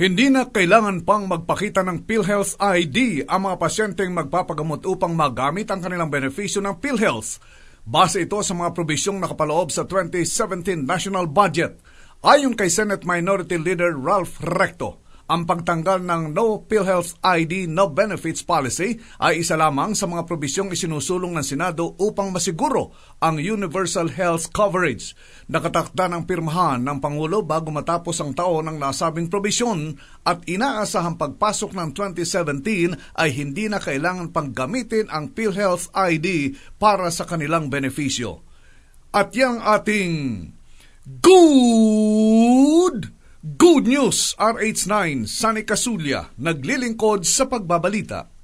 Hindi na kailangan pang magpakita ng PhilHealth ID ang mga pasyenteng magpapagamot upang magamit ang kanilang benepisyo ng PhilHealth. Base ito sa mga probisyong nakapaloob sa 2017 National Budget ayon kay Senate Minority Leader Ralph Recto. Ang pagtanggal ng No PhilHealth ID No Benefits Policy ay isa lamang sa mga probisyong isinusulong ng Senado upang masiguro ang universal health coverage. Nakatakda ng pirmahan ng Pangulo bago matapos ang taon ng nasabing probisyon at inaasahang pagpasok ng 2017 ay hindi na kailangan pang gamitin ang PhilHealth ID para sa kanilang benepisyo. At yang ating Good Good News R89 sa Kasulya naglilingkod sa pagbabalita.